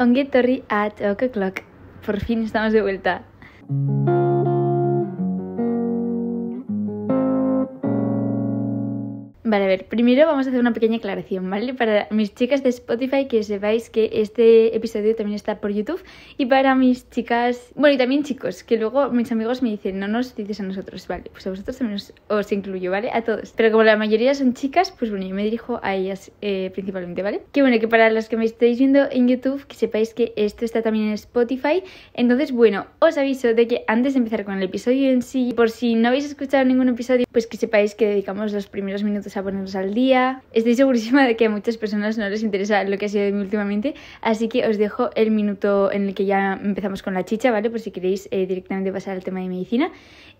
ongi etorri a Tokyo Clock. Por fin estamos de vuelta. Vale, a ver, primero vamos a hacer una pequeña aclaración, ¿vale? Para mis chicas de Spotify que sepáis que este episodio también está por YouTube y para mis chicas, bueno, y también chicos, que luego mis amigos me dicen, no nos dices a nosotros, vale, pues a vosotros también os, incluyo, ¿vale? A todos. Pero como la mayoría son chicas, pues bueno, yo me dirijo a ellas eh, principalmente, ¿vale? Que bueno, que para los que me estáis viendo en YouTube, que sepáis que esto está también en Spotify. Entonces, bueno, os aviso de que antes de empezar con el episodio en sí, por si no habéis escuchado ningún episodio, pues que sepáis que dedicamos los primeros minutos a a ponernos al día. Estoy segurísima de que a muchas personas no les interesa lo que ha sido mí últimamente, así que os dejo el minuto en el que ya empezamos con la chicha, ¿vale? Por si queréis eh, directamente pasar al tema de medicina.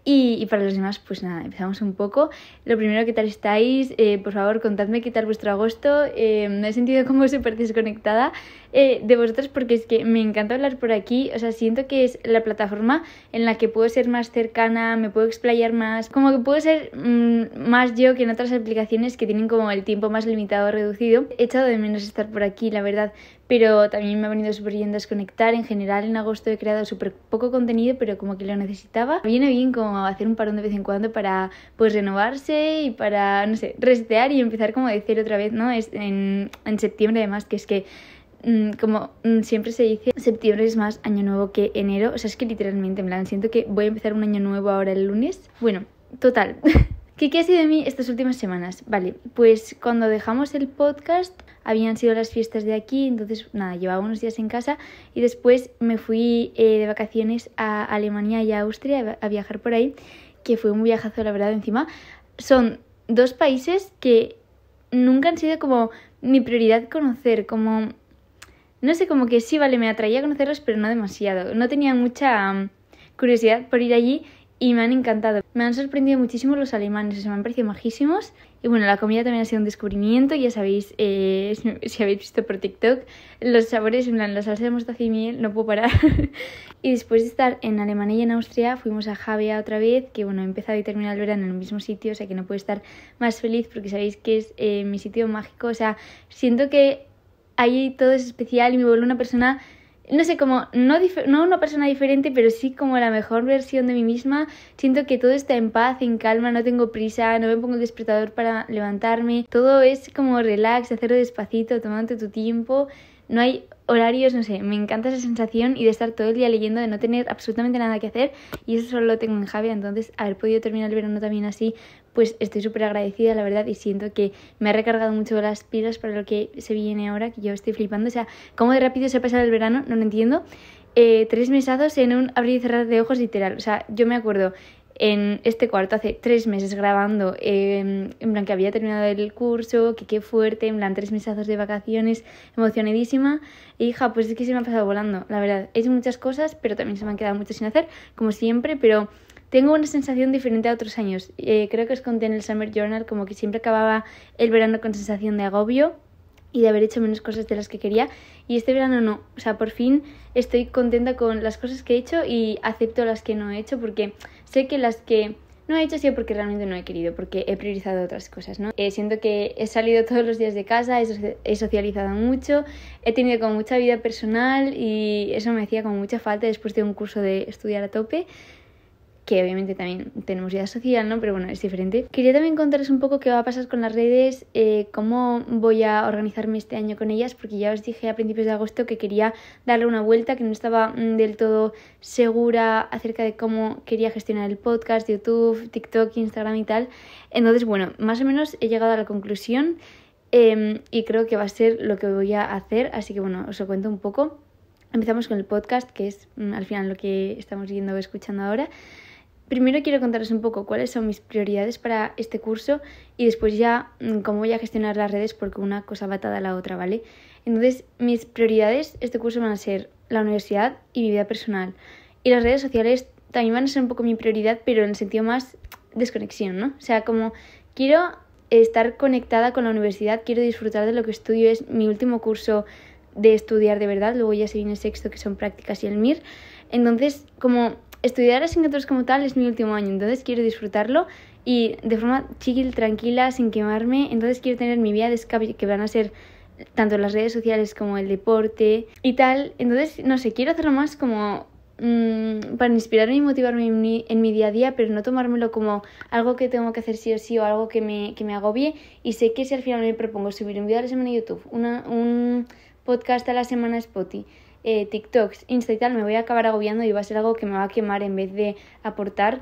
Y, para los demás, pues nada, empezamos un poco. Lo primero, ¿qué tal estáis? Eh, por favor, contadme qué tal vuestro agosto. Eh, me he sentido como súper desconectada eh, de vosotros porque es que me encanta hablar por aquí. O sea, siento que es la plataforma en la que puedo ser más cercana, me puedo explayar más. Como que puedo ser mm, más yo que en otras aplicaciones que tienen como el tiempo más limitado o reducido. He echado de menos estar por aquí, la verdad. Pero también me ha venido súper bien desconectar. En general, en agosto he creado súper poco contenido, pero como que lo necesitaba. Viene bien como hacer un parón de vez en cuando para pues renovarse y para, no sé, resetear y empezar como de cero otra vez, ¿no? Es en, en septiembre además, que es que Mm, como mm, siempre se dice, septiembre es más año nuevo que enero. O sea, es que literalmente, en plan, siento que voy a empezar un año nuevo ahora el lunes. Bueno, total. ¿Qué, ha sido de mí estas últimas semanas? Vale, pues cuando dejamos el podcast habían sido las fiestas de aquí, entonces nada, llevaba unos días en casa y después me fui eh, de vacaciones a Alemania y a Austria a viajar por ahí, que fue un viajazo, la verdad, encima. Son dos países que nunca han sido como mi prioridad conocer, como no sé, como que sí, vale, me atraía conocerlos, pero no demasiado. No tenía mucha mm, curiosidad por ir allí y me han encantado. Me han sorprendido muchísimo los alemanes, se me han parecido majísimos. Y bueno, la comida también ha sido un descubrimiento, ya sabéis, eh, si habéis visto por TikTok, los sabores, en la salsa de mostaza y miel, no puedo parar. y después de estar en Alemania y en Austria, fuimos a Javea otra vez, que bueno, he empezado y terminado el verano en el mismo sitio, o sea que no puedo estar más feliz porque sabéis que es eh, mi sitio mágico, o sea, siento que ahí todo es especial y me vuelvo una persona, no sé, como no, no una persona diferente, pero sí como la mejor versión de mí misma. Siento que todo está en paz, en calma, no tengo prisa, no me pongo el despertador para levantarme. Todo es como relax, hacerlo despacito, tomando tu tiempo. No hay horarios, no sé, me encanta esa sensación y de estar todo el día leyendo, de no tener absolutamente nada que hacer y eso solo lo tengo en Javier entonces haber podido terminar el verano también así, pues estoy súper agradecida, la verdad, y siento que me ha recargado mucho las pilas para lo que se viene ahora, que yo estoy flipando, o sea, cómo de rápido se ha pasado el verano, no lo entiendo. Eh, tres mesados en un abrir y cerrar de ojos literal, o sea, yo me acuerdo en este cuarto hace tres meses grabando, em, en plan que había terminado el curso, que qué fuerte, en plan tres mesazos de vacaciones, emocionadísima. hija, ah, pues es que se me ha pasado volando, la verdad. He hecho muchas cosas, pero también se me han quedado muchas sin hacer, como siempre, pero tengo una sensación diferente a otros años. Eh, creo que os conté en el Summer Journal como que siempre acababa el verano con sensación de agobio y de haber hecho menos cosas de las que quería. Y este verano no. O sea, por fin estoy contenta con las cosas que he hecho y acepto las que no he hecho porque sé que las que no he hecho ha sido porque realmente no he querido, porque he priorizado otras cosas, ¿no? Eh, siento que he salido todos los días de casa, he, he socializado mucho, he tenido como mucha vida personal y eso me hacía como mucha falta después de un curso de estudiar a tope que obviamente también tenemos vida social, ¿no? Pero bueno, es diferente. Quería también contaros un poco qué va a pasar con las redes, eh, cómo voy a organizarme este año con ellas, porque ya os dije a principios de agosto que quería darle una vuelta, que no estaba mm, del todo segura acerca de cómo quería gestionar el podcast, YouTube, TikTok, Instagram y tal. Entonces, bueno, más o menos he llegado a la conclusión em, y creo que va a ser lo que voy a hacer, así que bueno, os lo cuento un poco. Empezamos con el podcast, que es mm, al final lo que estamos viendo o escuchando ahora. Primero quiero contaros un poco cuáles son mis prioridades para este curso y después ya mm, cómo voy a gestionar las redes porque una cosa va atada a la otra, ¿vale? Entonces, mis prioridades este curso van a ser la universidad y mi vida personal. Y las redes sociales también van a ser un poco mi prioridad, pero en el sentido más desconexión, ¿no? O sea, como quiero estar conectada con la universidad, quiero disfrutar de lo que estudio, es mi último curso de estudiar de verdad, luego ya se viene el sexto que son prácticas y el MIR. Entonces, como estudiar asignaturas como tal es mi último año, entonces quiero disfrutarlo y de forma chill, tranquila, sin quemarme. Entonces quiero tener mi vida de escape que van a ser tanto las redes sociales como el deporte y tal. Entonces, no sé, quiero hacerlo más como mm, para inspirarme y motivarme en mi, día a día, pero no tomármelo como algo que tengo que hacer sí o sí o algo que me, que me agobie. Y sé que si al final me propongo subir un video a la semana de YouTube, un podcast a la semana spotty, eh, TikToks, Insta y tal, me voy a acabar agobiando y va a ser algo que me va a quemar en vez de aportar.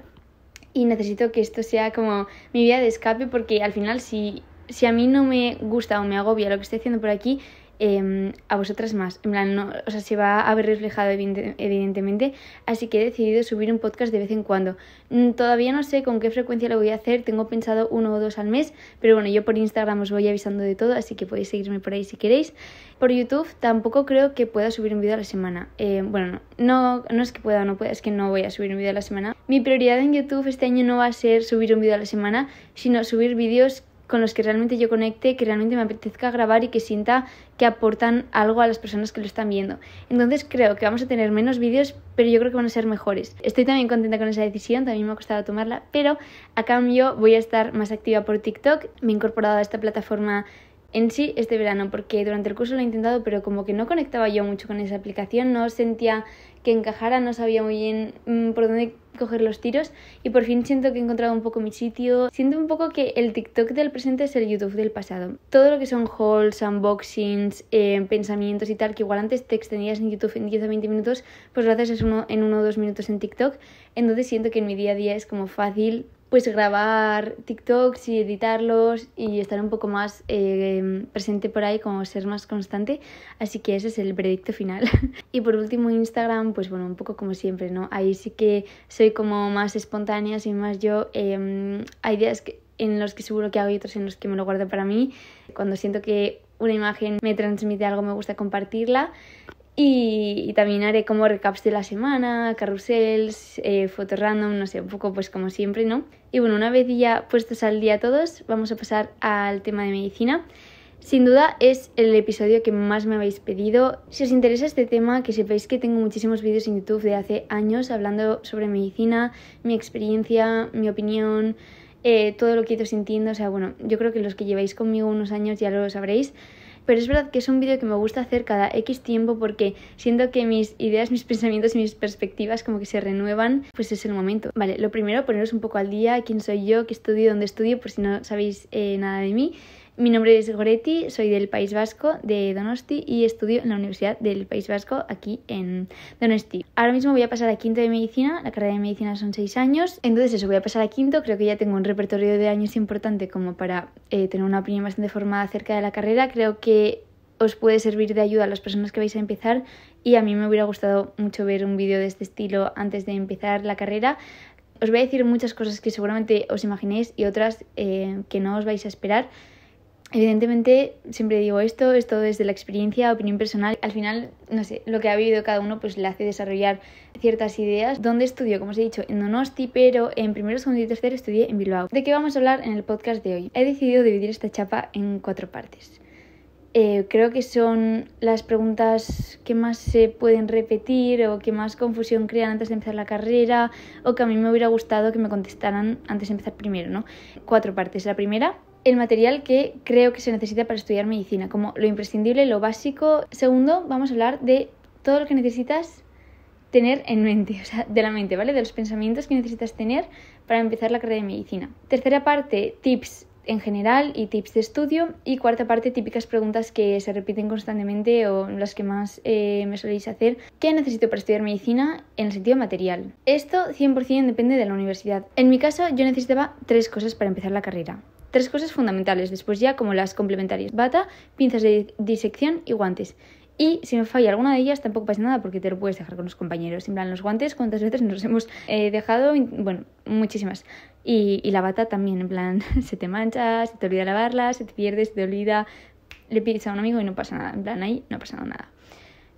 Y necesito que esto sea como mi vía de escape porque al final si, si a mí no me gusta o me agobia lo que estoy haciendo por aquí, Em, a vosotras más. En plan, o sea, se va a haber reflejado evidentemente, así que he decidido subir un podcast de vez en cuando. Mm, todavía no sé con qué frecuencia lo voy a hacer, tengo pensado uno o dos al mes, pero bueno, yo por Instagram os voy avisando de todo, así que podéis seguirme por ahí si queréis. Por YouTube tampoco creo que pueda subir un vídeo a la semana. Em, bueno, no, no, es que pueda o no pueda, es que no voy a subir un vídeo a la semana. Mi prioridad en YouTube este año no va a ser subir un vídeo a la semana, sino subir vídeos con los que realmente yo conecte, que realmente me apetezca grabar y que sienta que aportan algo a las personas que lo están viendo. Entonces creo que vamos a tener menos vídeos, pero yo creo que van a ser mejores. Estoy también contenta con esa decisión, también me ha costado tomarla, pero a cambio voy a estar más activa por TikTok. Me he incorporado a esta plataforma en sí este verano, porque durante el curso lo he intentado, pero como que no conectaba yo mucho con esa aplicación, no sentía que encajara, no sabía muy bien mm, por dónde coger los tiros y por fin siento que he encontrado un poco mi sitio. Siento un poco que el TikTok del presente es el YouTube del pasado. Todo lo que son hauls, unboxings, em, pensamientos y tal, que igual antes te extendías en YouTube en 10 o 20 minutos, pues lo haces en uno o dos minutos en TikTok. Entonces siento que en mi día a día es como fácil pues grabar TikToks y editarlos y estar un poco más eh, presente por ahí, como ser más constante. Así que ese es el veredicto final. y por último Instagram, pues bueno, un poco como siempre, ¿no? Ahí sí que soy como más espontánea, sin más yo. Em, hay días en los que seguro que hago y otros en los que me lo guardo para mí. Cuando siento que una imagen me transmite algo, me gusta compartirla. Y, también haré como recaps de la semana, carrusels, eh, fotos random, no sé, un poco pues como siempre, ¿no? Y bueno, una vez ya puestos al día todos, vamos a pasar al tema de medicina. Sin duda es el episodio que más me habéis pedido. Si os interesa este tema, que sepáis que tengo muchísimos vídeos en YouTube de hace años hablando sobre medicina, mi experiencia, mi opinión, eh, todo lo que he ido sintiendo. O sea, bueno, yo creo que los que lleváis conmigo unos años ya lo sabréis pero es verdad que es un vídeo que me gusta hacer cada X tiempo porque siento que mis ideas, mis pensamientos mis perspectivas como que se renuevan, pues es el momento. Vale, lo primero, poneros un poco al día, quién soy yo, qué estudio, dónde estudio, por si no sabéis eh, nada de mí. Mi nombre es Goretti, soy del País Vasco, de Donosti, y estudio en la Universidad del País Vasco, aquí en Donosti. Ahora mismo voy a pasar a quinto de medicina, la carrera de medicina son seis años, entonces eso, voy a pasar a quinto, creo que ya tengo un repertorio de años importante como para eh, tener una opinión bastante formada acerca de la carrera, creo que os puede servir de ayuda a las personas que vais a empezar y a mí me hubiera gustado mucho ver un vídeo de este estilo antes de empezar la carrera, os voy a decir muchas cosas que seguramente os imaginéis y otras eh, que no os vais a esperar. Evidentemente, siempre digo esto, esto desde la experiencia, opinión personal. Al final, no sé, lo que ha vivido cada uno pues le hace desarrollar ciertas ideas. ¿Dónde estudio? Como os he dicho, en Donosti, pero en primero, segundo y tercero estudié en Bilbao. ¿De qué vamos a hablar en el podcast de hoy? He decidido dividir esta chapa en cuatro partes. Eh, creo que son las preguntas que más se pueden repetir o que más confusión crean antes de empezar la carrera o que a mí me hubiera gustado que me contestaran antes de empezar primero, ¿no? Cuatro partes. La primera el material que creo que se necesita para estudiar medicina, como lo imprescindible, lo básico. Segundo, vamos a hablar de todo lo que necesitas tener en mente, o sea, de la mente, ¿vale? De los pensamientos que necesitas tener para empezar la carrera de medicina. Tercera parte, tips en general y tips de estudio. Y cuarta parte, típicas preguntas que se repiten constantemente o las que más eh, me soléis hacer. ¿Qué necesito para estudiar medicina en el sentido material? Esto 100% depende de la universidad. En mi caso, yo necesitaba tres cosas para empezar la carrera. Tres cosas fundamentales, después ya como las complementarias. Bata, pinzas de disección y guantes. Y si me falla alguna de ellas, tampoco pasa nada porque te lo puedes dejar con los compañeros. En plan, los guantes, ¿cuántas veces nos hemos eh, dejado? Bueno, muchísimas. Y, y, la bata también, en plan, se te mancha, se te olvida lavarla, se te pierde, se te olvida. Le pides a un amigo y no pasa nada. En plan, ahí no ha pasado nada.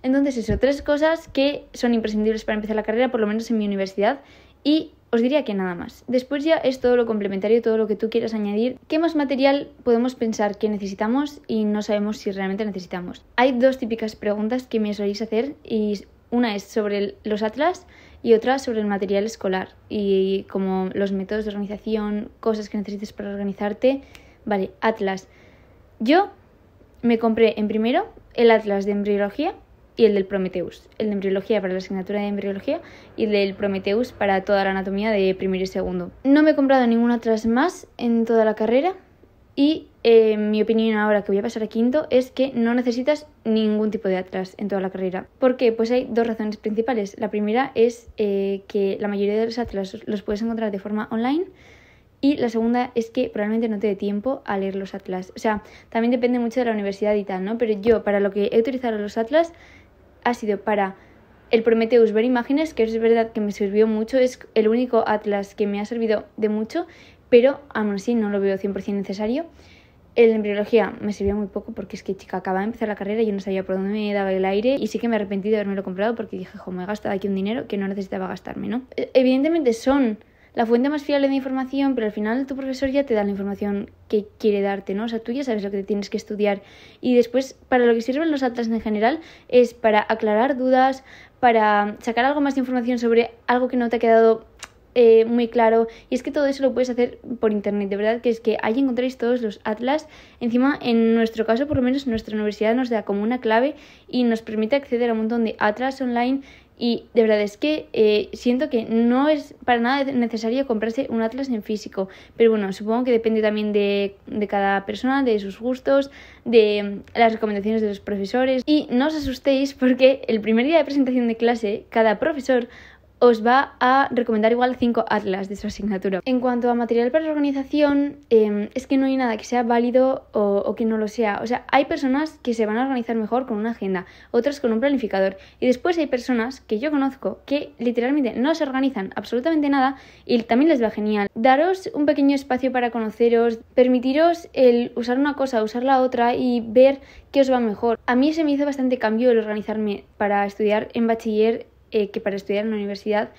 Entonces, eso, tres cosas que son imprescindibles para empezar la carrera, por lo menos en mi universidad. Y os diría que nada más. Después ya es todo lo complementario, todo lo que tú quieras añadir. ¿Qué más material podemos pensar que necesitamos y no sabemos si realmente necesitamos? Hay dos típicas preguntas que me soléis hacer y una es sobre los atlas y otra sobre el material escolar y como los métodos de organización, cosas que necesites para organizarte. Vale, atlas. Yo me compré en primero el atlas de embriología y el del Prometeus, el de embriología para la asignatura de embriología y el del Prometeus para toda la anatomía de primero y segundo. No me he comprado ningún atlas más en toda la carrera y eh, mi opinión ahora que voy a pasar a quinto es que no necesitas ningún tipo de atlas en toda la carrera. ¿Por qué? Pues hay dos razones principales. La primera es eh, que la mayoría de los atlas los puedes encontrar de forma online. Y la segunda es que probablemente no te dé tiempo a leer los atlas. O sea, también depende mucho de la universidad y tal, ¿no? Pero yo, para lo que he utilizado los atlas, ha sido para el Prometheus ver imágenes, que es verdad que me sirvió mucho, es el único atlas que me ha servido de mucho, pero aún así no lo veo 100% necesario. El embriología me sirvió muy poco porque es que, chica, acababa de empezar la carrera y yo no sabía por dónde me daba el aire y sí que me arrepentido de haberme lo comprado porque dije, jo, me he gastado aquí un dinero que no necesitaba gastarme, ¿no? E-, evidentemente son la fuente más fiable de información, pero al final tu profesor ya te da la información que quiere darte, ¿no? O sea, tú ya sabes lo que tienes que estudiar. Y después, para lo que sirven los atlas en general es para aclarar dudas, para sacar algo más de información sobre algo que no te ha quedado eh, muy claro. Y es que todo eso lo puedes hacer por internet, de verdad, que es que ahí encontráis todos los atlas. Encima, en nuestro caso, por lo menos, nuestra universidad nos da como una clave y nos permite acceder a un montón de atlas online y de verdad es que eh, siento que no es para nada necesario comprarse un atlas en físico. Pero bueno, supongo que depende también de, de cada persona, de sus gustos, de mm, las recomendaciones de los profesores. Y no os asustéis porque el primer día de presentación de clase, cada profesor os va a recomendar igual cinco atlas de su asignatura. En cuanto a material para la organización, em, es que no hay nada que sea válido o, o, que no lo sea. O sea, hay personas que se van a organizar mejor con una agenda, otras con un planificador. Y después hay personas que yo conozco que literalmente no se organizan absolutamente nada y también les va genial. Daros un pequeño espacio para conoceros, permitiros el usar una cosa, usar la otra y ver qué os va mejor. A mí se me hizo bastante cambio el organizarme para estudiar en bachiller eh, que para estudiar en la universidad.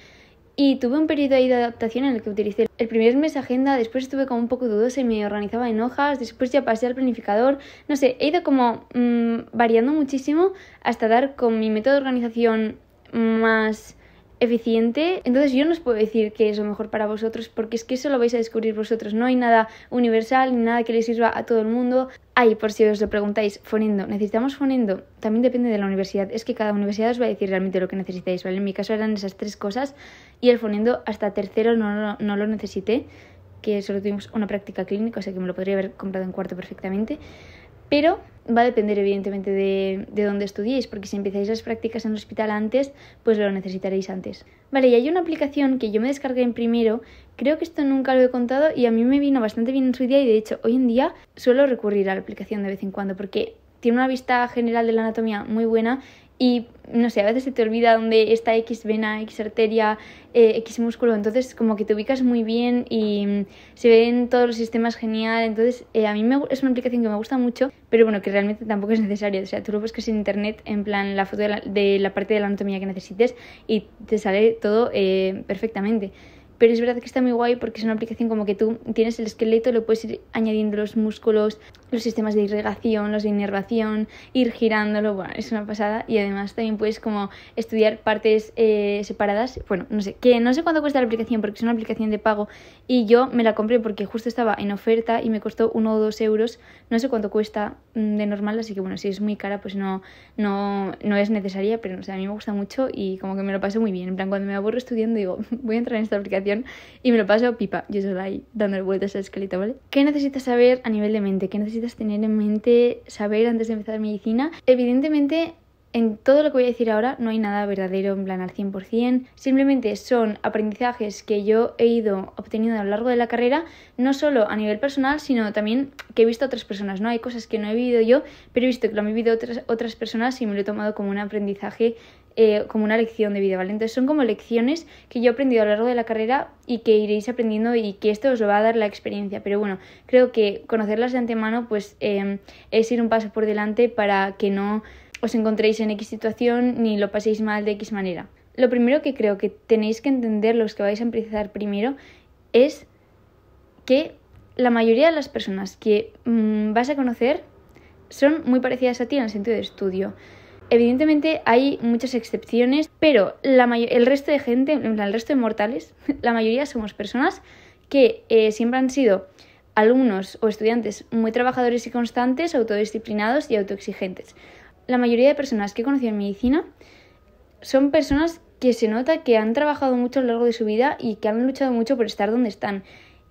Y tuve un periodo ahí de adaptación en el que utilicé el primer mes agenda, después estuve como un poco dudosa y me organizaba en hojas, después ya pasé al planificador, no sé, he ido como mm, variando muchísimo hasta dar con mi método de organización más eficiente. Entonces yo no os puedo decir qué es lo mejor para vosotros porque es que eso lo vais a descubrir vosotros. No hay nada universal ni nada que le sirva a todo el mundo. Ay, por si os lo preguntáis, fonendo. ¿Necesitamos fonendo? También depende de la universidad. Es que cada universidad os va a decir realmente lo que necesitáis, ¿vale? En mi caso eran esas tres cosas y el fonendo hasta tercero no, no, no lo necesité, que solo tuvimos una práctica clínica, o sea que me lo podría haber comprado en cuarto perfectamente. Pero va a depender evidentemente de, dónde estudiéis, porque si empezáis las prácticas en el hospital antes, pues lo necesitaréis antes. Vale, y hay una aplicación que yo me descargué en primero, creo que esto nunca lo he contado y a mí me vino bastante bien en su día y de hecho hoy en día suelo recurrir a la aplicación de vez en cuando porque tiene una vista general de la anatomía muy buena y no sé, a veces se te olvida dónde está X vena, X arteria, eh, X músculo, entonces como que te ubicas muy bien y mm, se ven todos los sistemas genial, entonces eh, a mí me, es una aplicación que me gusta mucho, pero bueno, que realmente tampoco es necesario, o sea, tú lo buscas en internet en plan la foto de la, parte de la anatomía que necesites y te sale todo eh, perfectamente pero es verdad que está muy guay porque es una aplicación como que tú tienes el esqueleto, lo puedes ir añadiendo los músculos, los sistemas de irrigación, los de inervación, ir girándolo, bueno, es una pasada. Y además también puedes como estudiar partes eh, separadas. Bueno, no sé, que no sé cuánto cuesta la aplicación porque es una aplicación de pago y yo me la compré porque justo estaba en oferta y me costó uno o dos euros. No sé cuánto cuesta mm, de normal, así que bueno, si es muy cara pues no, no, no es necesaria, pero no sé, a mí me gusta mucho y como que me lo paso muy bien. En plan, cuando me aburro estudiando digo, voy a entrar en esta aplicación y me lo paso pipa, yo solo ahí dando vueltas a la escalita, ¿vale? ¿Qué necesitas saber a nivel de mente? ¿Qué necesitas tener en mente, saber antes de empezar medicina. Evidentemente, en todo lo que voy a decir ahora no hay nada verdadero en plan al 100%, simplemente son aprendizajes que yo he ido obteniendo a lo largo de la carrera, no solo a nivel personal, sino también que he visto a otras personas, ¿no? Hay cosas que no he vivido yo, pero he visto que lo han vivido otras, otras personas y me lo he tomado como un aprendizaje eh, como una lección de vida, ¿vale? Entonces son como lecciones que yo he aprendido a lo largo de la carrera y que iréis aprendiendo y que esto os lo va a dar la experiencia. Pero bueno, creo que conocerlas de antemano pues em, es ir un paso por delante para que no os encontréis en X situación ni lo paséis mal de X manera. Lo primero que creo que tenéis que entender los que vais a empezar primero es que la mayoría de las personas que mm, vas a conocer son muy parecidas a ti en el sentido de estudio. Evidentemente hay muchas excepciones, pero el resto de gente, el resto de mortales, la mayoría somos personas que eh, siempre han sido alumnos o estudiantes muy trabajadores y constantes, autodisciplinados y autoexigentes. La mayoría de personas que he conocido en medicina son personas que se nota que han trabajado mucho a lo largo de su vida y que han luchado mucho por estar donde están.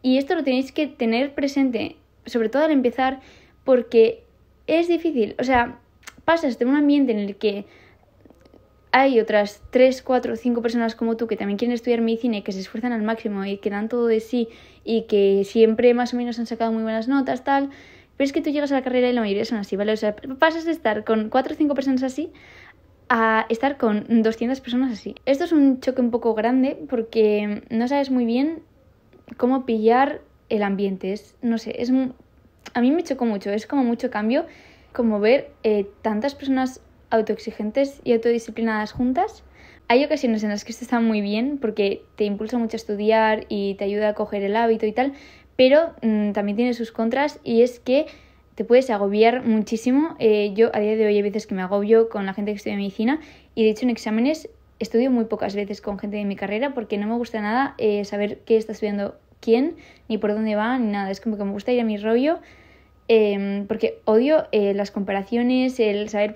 Y esto lo tenéis que tener presente, sobre todo al empezar, porque es difícil. O sea, pasas de un ambiente en el que hay otras 3, 4 o 5 personas como tú que también quieren estudiar medicina y que se esfuerzan al máximo y que dan todo de sí y que siempre más o menos han sacado muy buenas notas, tal. Pero es que tú llegas a la carrera y la mayoría son así, ¿vale? O sea, pasas de estar con cuatro o cinco personas así a estar con 200 personas así. Esto es un choque un poco grande porque no sabes muy bien cómo pillar el ambiente. Es, no sé, es, a mí me chocó mucho, es como mucho cambio como ver eh, tantas personas autoexigentes y autodisciplinadas juntas. Hay ocasiones en las que esto está muy bien porque te impulsa mucho a estudiar y te ayuda a coger el hábito y tal, pero mm, también tiene sus contras y es que te puedes agobiar muchísimo. Eh, yo a día de hoy hay veces que me agobio con la gente que estudia medicina y de hecho en exámenes estudio muy pocas veces con gente de mi carrera porque no me gusta nada eh, saber qué está estudiando quién, ni por dónde va, ni nada. Es como que me gusta ir a mi rollo Em, porque odio eh, las comparaciones, el saber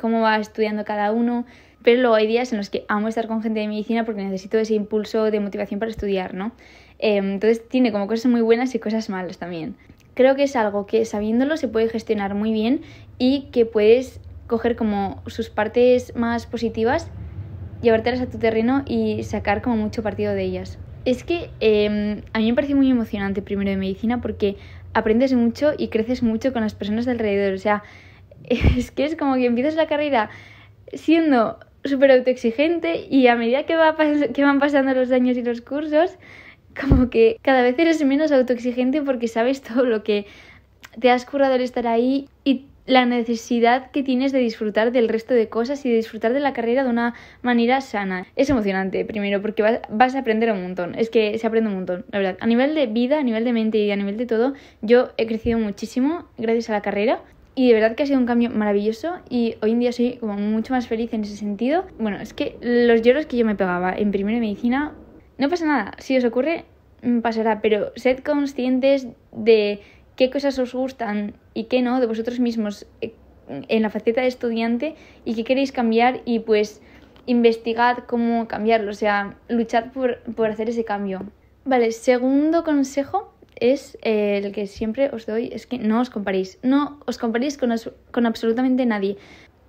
cómo va estudiando cada uno, pero luego hay días en los que amo estar con gente de medicina porque necesito ese impulso de motivación para estudiar, ¿no? Em, entonces tiene como cosas muy buenas y cosas malas también. Creo que es algo que sabiéndolo se puede gestionar muy bien y que puedes coger como sus partes más positivas, llevártelas a tu terreno y sacar como mucho partido de ellas. Es que em, a mí me pareció muy emocionante primero de medicina porque aprendes mucho y creces mucho con las personas de alrededor. O sea, es que es como que empiezas la carrera siendo súper autoexigente y a medida que, va que van pasando los años y los cursos, como que cada vez eres menos autoexigente porque sabes todo lo que te has currado el estar ahí y la necesidad que tienes de disfrutar del resto de cosas y de disfrutar de la carrera de una manera sana. Es emocionante, primero, porque vas, a aprender un montón. Es que se aprende un montón, la verdad. A nivel de vida, a nivel de mente y a nivel de todo, yo he crecido muchísimo gracias a la carrera. Y de verdad que ha sido un cambio maravilloso y hoy en día soy como mucho más feliz en ese sentido. Bueno, es que los lloros que yo me pegaba en primera medicina, no pasa nada. Si os ocurre, mm, pasará. Pero sed conscientes de qué cosas os gustan, y qué no de vosotros mismos eh, en la faceta de estudiante y que queréis cambiar y pues investigad cómo cambiarlo, o sea, luchar por, hacer ese cambio. Vale, segundo consejo es eh, el que siempre os doy, es que no os comparéis, no os comparéis con, con absolutamente nadie,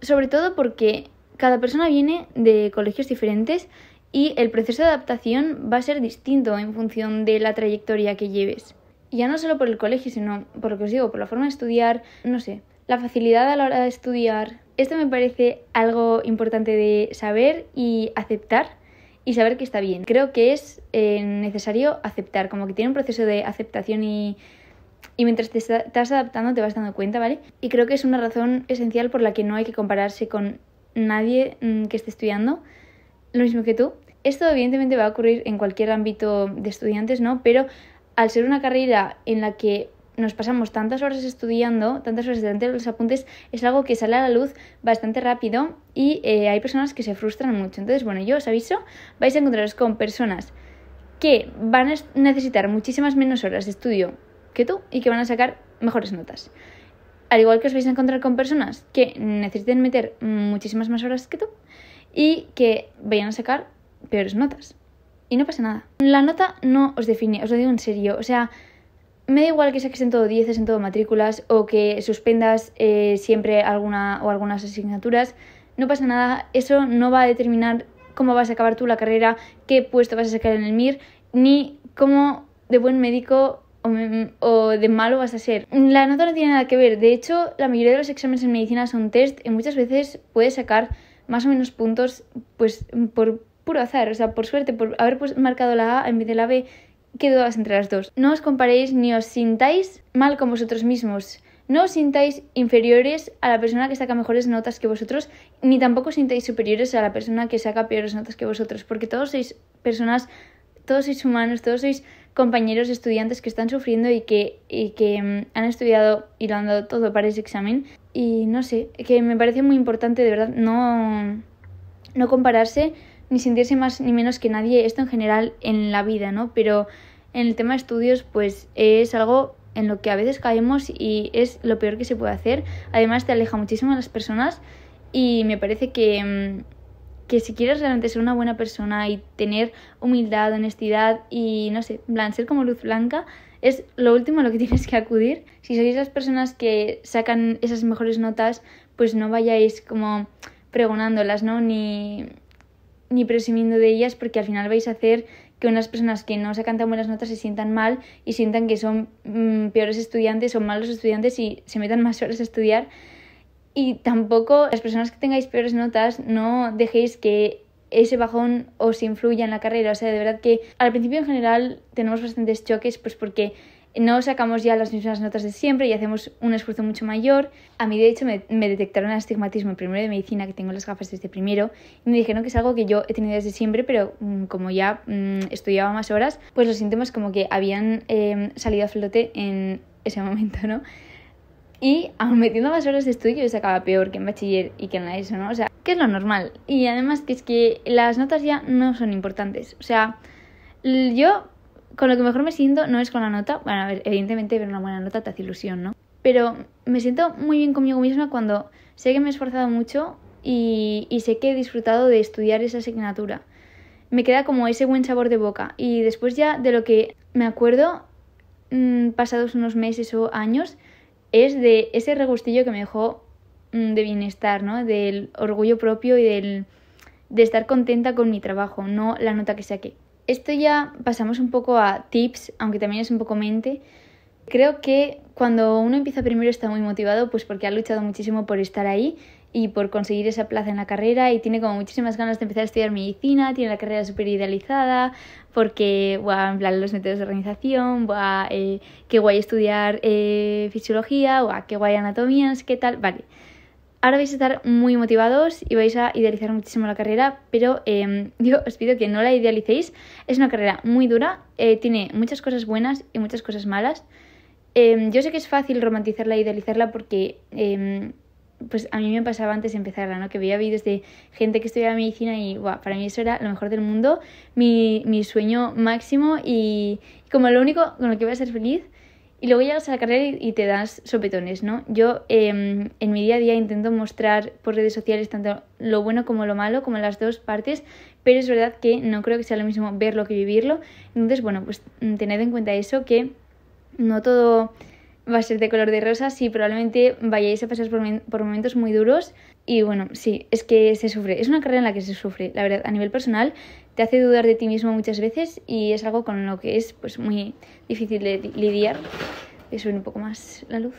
sobre todo porque cada persona viene de colegios diferentes y el proceso de adaptación va a ser distinto en función de la trayectoria que lleves ya no solo por el colegio, sino por lo que os digo, por la forma de estudiar, no sé, la facilidad a la hora de estudiar. Esto me parece algo importante de saber y aceptar y saber que está bien. Creo que es eh, necesario aceptar, como que tiene un proceso de aceptación y, y mientras te estás adaptando te vas dando cuenta, ¿vale? Y creo que es una razón esencial por la que no hay que compararse con nadie mm, que esté estudiando, lo mismo que tú. Esto evidentemente va a ocurrir en cualquier ámbito de estudiantes, ¿no? Pero al ser una carrera en la que nos pasamos tantas horas estudiando, tantas horas delante de los apuntes, es algo que sale a la luz bastante rápido y eh, hay personas que se frustran mucho. Entonces, bueno, yo os aviso, vais a encontraros con personas que van a necesitar muchísimas menos horas de estudio que tú y que van a sacar mejores notas. Al igual que os vais a encontrar con personas que necesiten meter muchísimas más horas que tú y que vayan a sacar peores notas y no pasa nada. La nota no os define, os lo digo en serio. O sea, me da igual que saques en todo 10, en todo matrículas o que suspendas eh, siempre alguna o algunas asignaturas. No pasa nada, eso no va a determinar cómo vas a acabar tú la carrera, qué puesto vas a sacar en el MIR, ni cómo de buen médico o, o de malo vas a ser. La nota no tiene nada que ver, de hecho la mayoría de los exámenes en medicina son test y muchas veces puedes sacar más o menos puntos pues por puro azar, o sea, por suerte, por haber marcado la A en vez de la B, qué dudas entre las dos. No os comparéis ni os sintáis mal con vosotros mismos. No os sintáis inferiores a la persona que saca mejores notas que vosotros, ni tampoco os sintáis superiores a la persona que saca peores notas que vosotros, porque todos sois personas, todos sois humanos, todos sois compañeros estudiantes que están sufriendo y que, que mm, han estudiado y lo han dado todo para ese examen. Y no sé, que me parece muy importante de verdad no, no compararse ni sentirse más ni menos que nadie, esto en general en la vida, ¿no? Pero en el tema de estudios, pues es algo en lo que a veces caemos y es lo peor que se puede hacer. Además, te aleja muchísimo a las personas y me parece mm, que, si quieres realmente ser una buena persona y tener humildad, honestidad y no sé, ser como luz blanca, es lo último a lo que tienes que acudir. Si sois las personas que sacan esas mejores notas, pues no vayáis como pregonándolas, ¿no? Ni ni presumiendo de ellas porque al final vais a hacer que unas personas que no se cantan buenas notas se sientan mal y sientan que son mm, peores estudiantes, o malos estudiantes y se metan más horas a estudiar. Y tampoco las personas que tengáis peores notas no dejéis que ese bajón os influya en la carrera. O sea, de verdad que al principio en general tenemos bastantes choques pues porque no sacamos ya las mismas notas de siempre y hacemos un esfuerzo mucho mayor. A mí, de hecho, me, me, detectaron astigmatismo en primero de medicina, que tengo las gafas desde primero, y me dijeron que es algo que yo he tenido desde siempre, pero mm, como ya mm, estudiaba más horas, pues los síntomas como que habían em, salido a flote en ese momento, ¿no? Y aún metiendo más horas de estudio, se acaba peor que en bachiller y que en la ESO, ¿no? O sea, que es lo normal. Y además que es que las notas ya no son importantes. O sea, yo con lo que mejor me siento no es con la nota. Bueno, ver, evidentemente ver una buena nota te hace ilusión, ¿no? Pero me siento muy bien conmigo misma cuando sé que me he esforzado mucho y, sé que he disfrutado de estudiar esa asignatura. Me queda como ese buen sabor de boca. Y después ya de lo que me acuerdo, mm, pasados unos meses o años, es de ese regustillo que me dejó mm, de bienestar, ¿no? Del orgullo propio y de estar contenta con mi trabajo, no la nota que saqué. Esto ya pasamos un poco a tips, aunque también es un poco mente. Creo que cuando uno empieza primero está muy motivado, pues porque ha luchado muchísimo por estar ahí y por conseguir esa plaza en la carrera y tiene como muchísimas ganas de empezar a estudiar medicina, tiene la carrera súper idealizada, porque, guau, en plan los métodos de organización, guau, eh, qué guay estudiar eh, fisiología, guau, qué guay anatomías, qué tal, vale. Ahora vais a estar muy motivados y vais a idealizar muchísimo la carrera, pero em, yo os pido que no la idealicéis. Es una carrera muy dura, eh, tiene muchas cosas buenas y muchas cosas malas. Em, yo sé que es fácil romantizarla e idealizarla porque em, pues a mí me pasaba antes de empezarla, ¿no? Que veía vídeos de gente que estudiaba medicina y, para mí eso era lo mejor del mundo, mi, mi sueño máximo y como lo único con lo que voy a ser feliz. Y luego llegas a la carrera y te das sopetones, ¿no? Yo em, en mi día a día intento mostrar por redes sociales tanto lo bueno como lo malo, como las dos partes, pero es verdad que no creo que sea lo mismo verlo que vivirlo. Entonces, bueno, pues mm, tened en cuenta eso, que no todo va a ser de color de rosa, si probablemente vayáis a pasar por momentos muy duros, y bueno, sí, es que se sufre. Es una carrera en la que se sufre, la verdad. A nivel personal, te hace dudar de ti mismo muchas veces y es algo con lo que es pues muy difícil lidiar. Voy a subir un poco más la luz.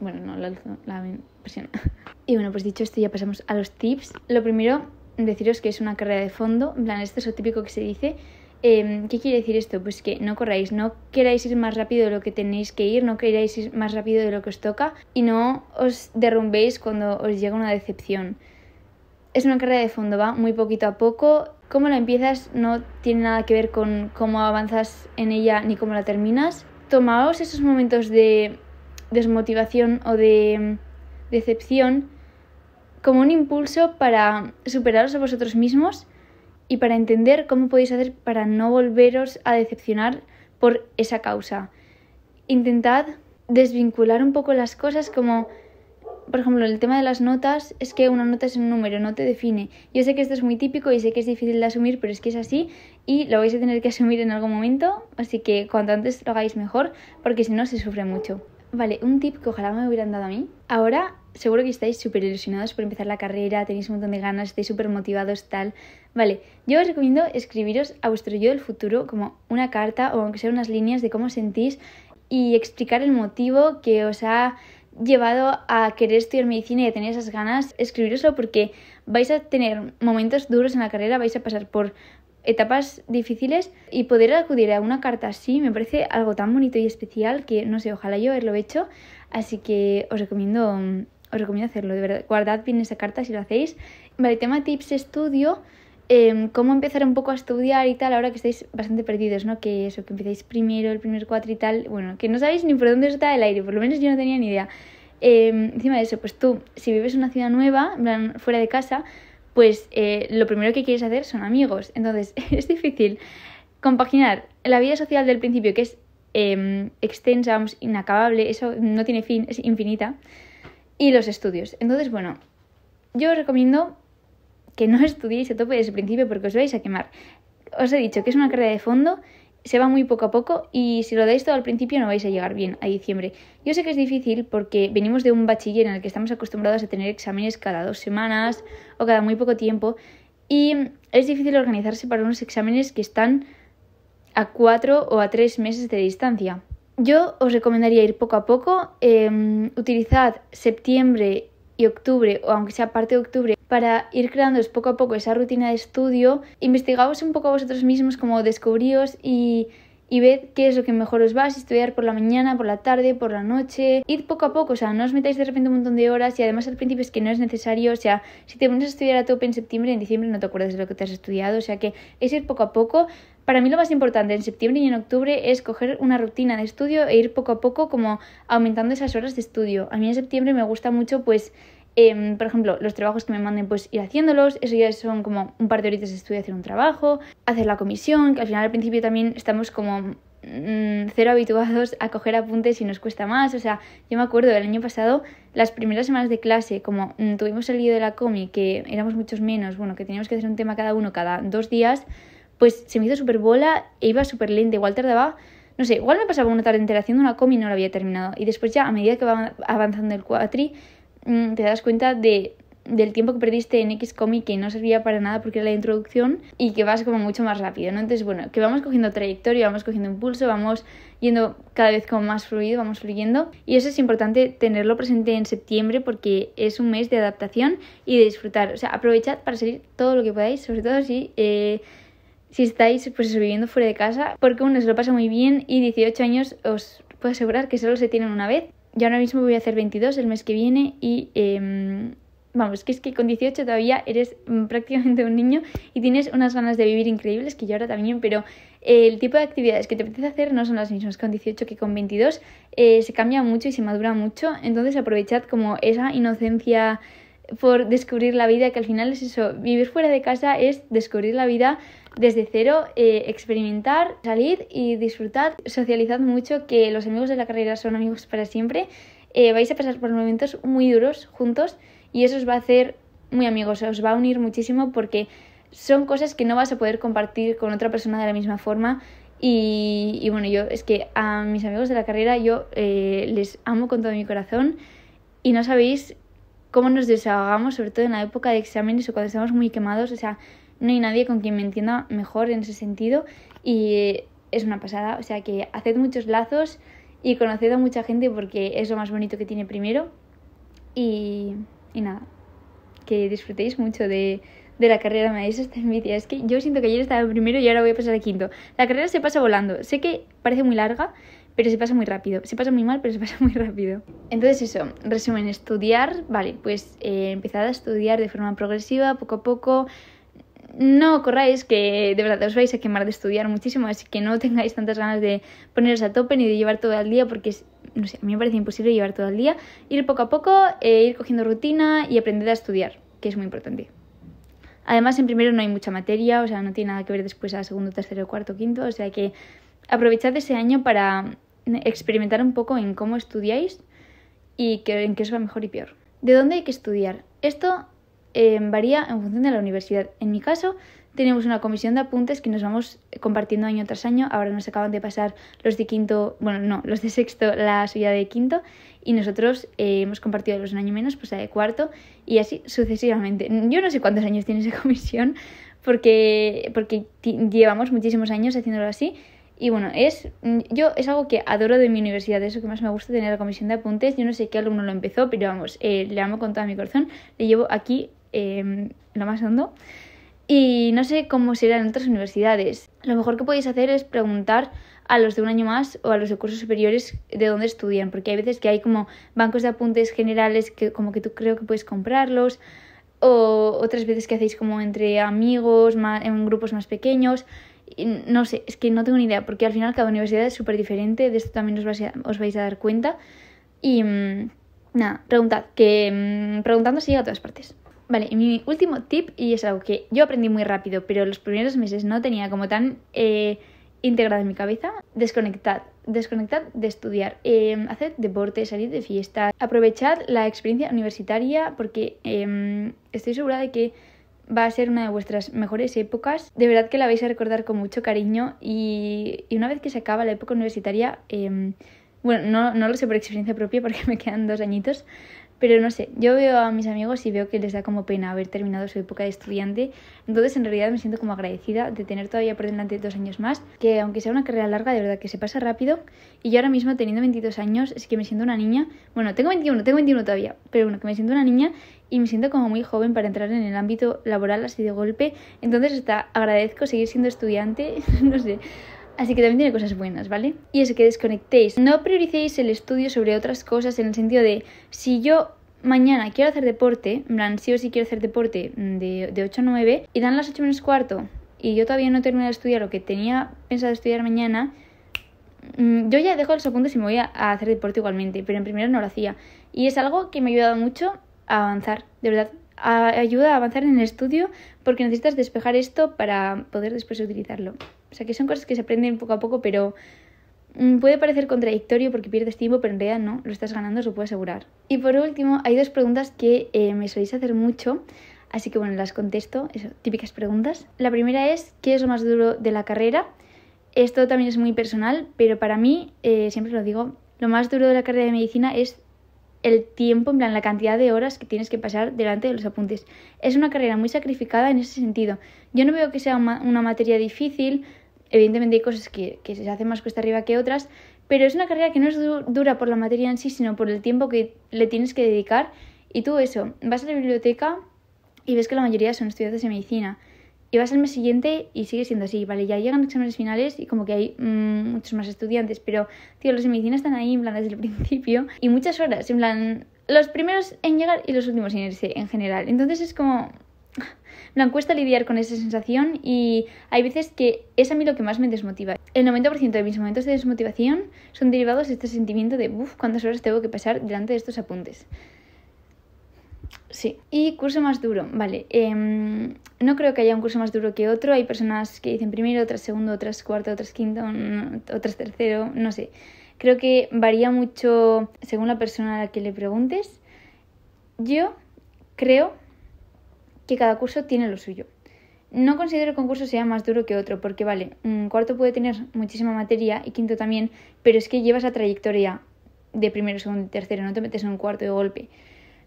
Bueno, no, la luz, no, la presión. Y bueno, pues dicho esto, ya pasamos a los tips. Lo primero, deciros que es una carrera de fondo. En plan, esto es lo típico que se dice, Em, ¿Qué quiere decir esto? Pues que no corráis, no queráis ir más rápido de lo que tenéis que ir, no queráis ir más rápido de lo que os toca y no os derrumbéis cuando os llega una decepción. Es una carrera de fondo, va muy poquito a poco. Cómo la empiezas no tiene nada que ver con cómo avanzas en ella ni cómo la terminas. Tomaos esos momentos de desmotivación o de em, decepción como un impulso para superaros a vosotros mismos y para entender cómo podéis hacer para no volveros a decepcionar por esa causa. Intentad desvincular un poco las cosas como por ejemplo, el tema de las notas es que una nota es un número, no te define. Yo sé que esto es muy típico y sé que es difícil de asumir, pero es que es así y lo vais a tener que asumir en algún momento, así que cuanto antes lo hagáis mejor, porque si no se sufre mucho. Vale, un tip que ojalá me hubieran dado a mí. Ahora seguro que estáis súper ilusionados por empezar la carrera, tenéis un montón de ganas, estáis súper motivados, tal. Vale, yo os recomiendo escribiros a vuestro yo del futuro como una carta o aunque sea unas líneas de cómo sentís y explicar el motivo que os ha llevado a querer estudiar medicina y a tener esas ganas, escribiroslo porque vais a tener momentos duros en la carrera, vais a pasar por etapas difíciles y poder acudir a una carta así me parece algo tan bonito y especial que no sé, ojalá yo haberlo hecho, así que os recomiendo mm, os recomiendo hacerlo, de verdad. Guardad bien esa carta si lo hacéis. Vale, tema tips estudio. Em, cómo empezar un poco a estudiar y tal, ahora que estáis bastante perdidos, ¿no? Que eso, que empecéis primero, el primer cuatro y tal, bueno, que no sabéis ni por dónde está el aire, por lo menos yo no tenía ni idea. Em, encima de eso, pues tú, si vives en una ciudad nueva, fuera de casa, pues eh, lo primero que quieres hacer son amigos. Entonces, es difícil compaginar la vida social del principio, que es em, extensa, vamos, inacabable, eso no tiene fin, es infinita y los estudios. Entonces, bueno, yo os recomiendo que no estudiéis a tope desde el principio porque os vais a quemar. Os he dicho que es una carrera de fondo, se va muy poco a poco y si lo dais todo al principio no vais a llegar bien a diciembre. Yo sé que es difícil porque venimos de un bachiller en el que estamos acostumbrados a tener exámenes cada dos semanas o cada muy poco tiempo y es difícil organizarse para unos exámenes que están a cuatro o a tres meses de distancia. Yo os recomendaría ir poco a poco, em, utilizad septiembre y octubre, o aunque sea parte de octubre, para ir creándoos poco a poco esa rutina de estudio, investigaos un poco a vosotros mismos, como descubríos y y ved qué es lo que mejor os va, si estudiar por la mañana, por la tarde, por la noche. Ir poco a poco, o sea, no os metáis de repente un montón de horas y además al principio es que no es necesario, o sea, si te pones a estudiar a tope en septiembre, en diciembre no te acuerdas de lo que te has estudiado, o sea que es ir poco a poco. Para mí lo más importante en septiembre y en octubre es coger una rutina de estudio e ir poco a poco como aumentando esas horas de estudio. A mí en septiembre me gusta mucho pues Em, por ejemplo, los trabajos que me manden, pues ir haciéndolos. Eso ya son como un par de horitas de estudio hacer un trabajo, hacer la comisión, que al final al principio también estamos como mm, cero habituados a coger apuntes y nos cuesta más. O sea, yo me acuerdo del año pasado, las primeras semanas de clase, como mm, tuvimos el lío de la comi, que éramos muchos menos, bueno, que teníamos que hacer un tema cada uno cada dos días, pues se me hizo súper bola e iba súper lenta. Igual tardaba, no sé, igual me pasaba una tarde entera haciendo una comi y no la había terminado. Y después ya, a medida que va avanzando el cuatri, Mm, te das cuenta del tiempo que perdiste en X comic que no servía para nada porque era la introducción y que vas como mucho más rápido, ¿no? Entonces, bueno, que vamos cogiendo trayectoria, vamos cogiendo impulso, vamos yendo cada vez como más fluido, vamos fluyendo y eso es importante tenerlo presente en septiembre porque es un mes de adaptación y de disfrutar, o sea, aprovechad para salir todo lo que podáis, sobre todo si... Eh, si estáis pues viviendo fuera de casa, porque uno se lo pasa muy bien y 18 años os puedo asegurar que solo se tienen una vez yo ahora mismo voy a hacer 22 el mes que viene y em, vamos, que es que con 18 todavía eres mm, prácticamente un niño y tienes unas ganas de vivir increíbles, que yo ahora también, pero eh, el tipo de actividades que te apetece hacer no son las mismas con 18 que con 22, eh, se cambia mucho y se madura mucho, entonces aprovechad como esa inocencia por descubrir la vida, que al final es eso, vivir fuera de casa es descubrir la vida, desde cero, eh, experimentar, salir y disfrutar socializad mucho, que los amigos de la carrera son amigos para siempre. Eh, vais a pasar por momentos muy duros juntos y eso os va a hacer muy amigos, os va a unir muchísimo porque son cosas que no vas a poder compartir con otra persona de la misma forma. Y, bueno, yo es que a mis amigos de la carrera yo eh, les amo con todo mi corazón y no sabéis cómo nos desahogamos, sobre todo en la época de exámenes o cuando estamos muy quemados, o sea, no hay nadie con quien me entienda mejor en ese sentido y es una pasada. O sea que haced muchos lazos y conoced a mucha gente porque es lo más bonito que tiene primero. Y, nada, que disfrutéis mucho de, la carrera. Me dais esta envidia. Es que yo siento que ayer estaba primero y ahora voy a pasar a quinto. La carrera se pasa volando. Sé que parece muy larga, pero se pasa muy rápido. Se pasa muy mal, pero se pasa muy rápido. Entonces eso, resumen, estudiar, vale, pues eh, empezad a estudiar de forma progresiva, poco a poco, no corráis, que de verdad os vais a quemar de estudiar muchísimo, así que no tengáis tantas ganas de poneros a tope ni de llevar todo el día, porque no a mí me parece imposible llevar todo el día. Ir poco a poco, eh, ir cogiendo rutina y aprender a estudiar, que es muy importante. Además, en primero no hay mucha materia, o sea, no tiene nada que ver después a segundo, tercero, cuarto, quinto, o sea que aprovechad ese año para mm, experimentar un poco en cómo estudiáis y en qué os va mejor y peor. ¿De dónde hay que estudiar? Esto Em, varía en función de la universidad. En mi caso, tenemos una comisión de apuntes que nos vamos eh, compartiendo año tras año. Ahora nos acaban de pasar los de quinto, bueno, no, los de sexto, la subida de quinto, y nosotros eh, hemos compartido los un año menos, pues la de cuarto, y así sucesivamente. Yo no sé cuántos años tiene esa comisión, porque, porque llevamos muchísimos años haciéndolo así. Y bueno, es, mm, yo es algo que adoro de mi universidad, eso que más me gusta tener la comisión de apuntes. Yo no sé qué alumno lo empezó, pero vamos, eh, le amo con todo mi corazón. Le llevo aquí Em, lo más hondo. Y no sé cómo será en otras universidades. Lo mejor que podéis hacer es preguntar a los de un año más o a los de cursos superiores de dónde estudian, porque hay veces que hay como bancos de apuntes generales que como que tú creo que puedes comprarlos, o otras veces que hacéis como entre amigos, en grupos más pequeños, y no sé, es que no tengo ni idea, porque al final cada universidad es súper diferente, de esto también os vais, a, dar cuenta, y mm, nada, preguntad, que mm, preguntando se llega a todas partes. Vale, y mi último tip, y es algo que yo aprendí muy rápido, pero los primeros meses no tenía como tan eh, integrado en mi cabeza, desconectad. Desconectad de estudiar, em, haced deporte, salid de fiesta, aprovechad la experiencia universitaria porque em, estoy segura de que va a ser una de vuestras mejores épocas. De verdad que la vais a recordar con mucho cariño y, una vez que se acaba la época universitaria, em, bueno, no, no lo sé por experiencia propia porque me quedan dos añitos, pero no sé, yo veo a mis amigos y veo que les da como pena haber terminado su época de estudiante, entonces en realidad me siento como agradecida de tener todavía por delante dos años más, que aunque sea una carrera larga, de verdad que se pasa rápido, y yo ahora mismo teniendo 22 años, es que me siento una niña, bueno, tengo 21, tengo 21 todavía, pero bueno, que me siento una niña y me siento como muy joven para entrar en el ámbito laboral así de golpe, entonces está, agradezco seguir siendo estudiante, no sé, así que también tiene cosas buenas, ¿vale? Y es que desconectéis, no prioricéis el estudio sobre otras cosas en el sentido de si yo mañana quiero hacer deporte, en plan, sí o sí quiero hacer deporte mm, de, de 8 a 9 y dan las 8 menos cuarto y yo todavía no termino de estudiar lo que tenía pensado estudiar mañana, mm, yo ya dejo los apuntes y me voy a, hacer deporte igualmente, pero en primero no lo hacía. Y es algo que me ha ayudado mucho a avanzar, de verdad. ayuda a avanzar en el estudio porque necesitas despejar esto para poder después utilizarlo. O sea, que son cosas que se aprenden poco a poco, pero mm, Puede parecer contradictorio porque pierdes tiempo, pero en realidad no, lo estás ganando, se puede asegurar. Y por último, hay dos preguntas que eh, me soléis hacer mucho, así que bueno, las contesto, típicas preguntas. La primera es, ¿qué es lo más duro de la carrera? Esto también es muy personal, pero para mí, eh, siempre lo digo, lo más duro de la carrera de medicina es el tiempo, en plan la cantidad de horas que tienes que pasar delante de los apuntes. Es una carrera muy sacrificada en ese sentido. Yo no veo que sea una materia difícil, Evidentemente hay cosas que, se hacen más cuesta arriba que otras, pero es una carrera que no es dura por la materia en sí, sino por el tiempo que le tienes que dedicar. Y tú eso, vas a la biblioteca y ves que la mayoría son estudiantes de medicina. Y vas al mes siguiente y sigue siendo así, ¿vale? Ya llegan exámenes finales y como que hay mm, muchos más estudiantes, pero, tío, los de medicina están ahí, en plan, desde el principio. Y muchas horas, en plan, los primeros en llegar y los últimos en irse, en general. Entonces es como, no, cuesta lidiar con esa sensación y hay veces que es a mí lo que más me desmotiva. El 90% de mis momentos de desmotivación son derivados de este sentimiento de, uff, ¿cuántas horas tengo que pasar delante de estos apuntes? Sí. Y curso más duro, vale. Em, no creo que haya un curso más duro que otro. Hay personas que dicen primero, otras segundo, otras cuarto, otras quinto, otras tercero, no sé. Creo que varía mucho según la persona a la que le preguntes. Yo creo que cada curso tiene lo suyo. No considero que un curso sea más duro que otro, porque vale, un cuarto puede tener muchísima materia y quinto también, pero es que llevas la trayectoria de primero, segundo y tercero, no te metes en un cuarto de golpe.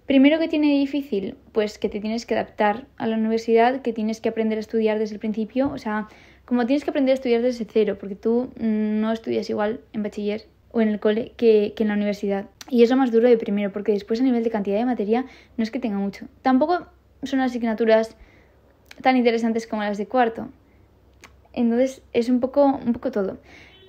Primero que tiene difícil, pues que te tienes que adaptar a la universidad, que tienes que aprender a estudiar desde el principio, o sea, como tienes que aprender a estudiar desde cero, porque tú no estudias igual en bachiller o en el cole que, que en la universidad. Y es lo más duro de primero, porque después a nivel de cantidad de materia no es que tenga mucho. Tampoco son asignaturas tan interesantes como las de cuarto. Entonces es un poco, un poco todo.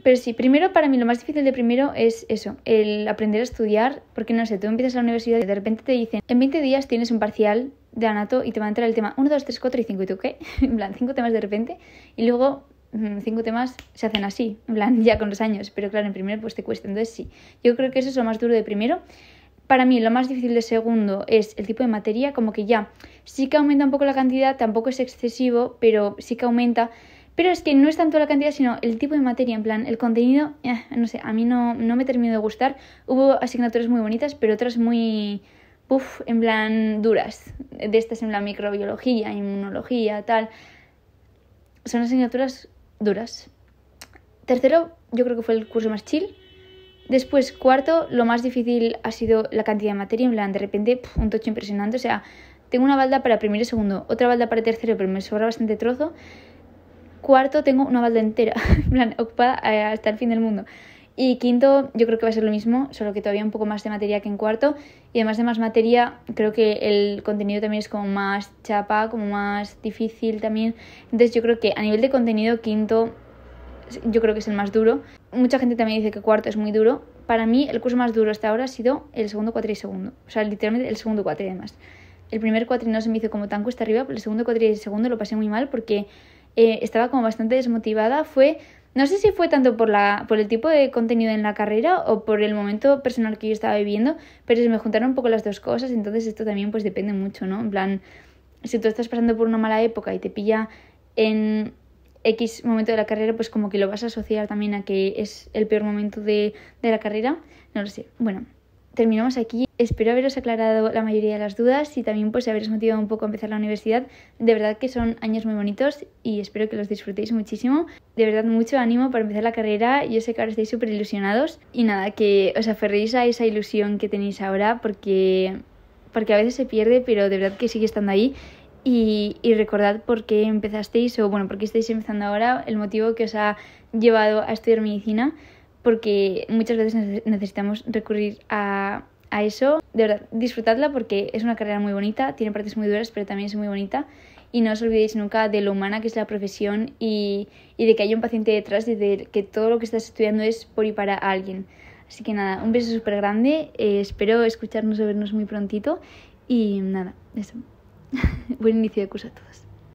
Pero sí, primero para mí lo más difícil de primero es eso, el aprender a estudiar, porque no sé, tú empiezas a la universidad y de repente te dicen, en 20 días tienes un parcial de anato y te va a entrar el tema 1, 2, 3, 4 y 5 y tú qué, en plan, 5 temas de repente y luego 5 mm, temas se hacen así, en plan, ya con los años, pero claro, en primero pues te cuesta. Entonces sí, yo creo que eso es lo más duro de primero. Para mí lo más difícil de segundo es el tipo de materia, como que ya sí que aumenta un poco la cantidad, tampoco es excesivo, pero sí que aumenta. Pero es que no es tanto la cantidad, sino el tipo de materia, en plan, el contenido, eh, no sé, a mí no, no me terminó de gustar. Hubo asignaturas muy bonitas, pero otras muy, puff, en plan, duras. De estas en la microbiología, inmunología, tal. Son asignaturas duras. Tercero, yo creo que fue el curso más chill. Después, cuarto, lo más difícil ha sido la cantidad de materia, en plan, de repente, un tocho impresionante, o sea, tengo una balda para primero y segundo, otra balda para tercero, pero me sobra bastante trozo. Cuarto, tengo una balda entera, en plan, ocupada eh, hasta el fin del mundo. Y quinto, yo creo que va a ser lo mismo, solo que todavía un poco más de materia que en cuarto. Y además de más materia, creo que el contenido también es como más chapa, como más difícil también. Entonces yo creo que a nivel de contenido, quinto yo creo que es el más duro. Mucha gente también dice que cuarto es muy duro. Para mí, el curso más duro hasta ahora ha sido el segundo cuatri y segundo. O sea, literalmente el segundo cuatri, además. El primer cuatri no se me hizo como tan cuesta arriba, pero el segundo cuatri y segundo lo pasé muy mal porque eh, estaba como bastante desmotivada. Fue. No sé si fue tanto por, la, por el tipo de contenido en la carrera o por el momento personal que yo estaba viviendo, pero se me juntaron un poco las dos cosas, entonces esto también pues depende mucho, ¿no? En plan, si tú estás pasando por una mala época y te pilla en X momento de la carrera, pues como que lo vas a asociar también a que es el peor momento de, la carrera. No lo sé. Bueno, terminamos aquí. Espero haberos aclarado la mayoría de las dudas y también pues haberos motivado un poco a empezar la universidad. De verdad que son años muy bonitos y espero que los disfrutéis muchísimo. De verdad, mucho ánimo para empezar la carrera. Yo sé que ahora estáis súper ilusionados y nada, que os aferréis a esa ilusión que tenéis ahora porque, porque a veces se pierde, pero de verdad que sigue estando ahí y, recordad por qué empezasteis o bueno, por qué estáis empezando ahora, el motivo que os ha llevado a estudiar medicina, porque muchas veces necesitamos recurrir a, a eso. De verdad, disfrutadla porque es una carrera muy bonita, tiene partes muy duras, pero también es muy bonita. Y no os olvidéis nunca de lo humana que es la profesión y, y de que hay un paciente detrás y de que todo lo que estás estudiando es por y para alguien. Así que nada, un beso súper grande, eh, espero escucharnos o vernos muy prontito y nada, eso. Buen inicio de curso a todos.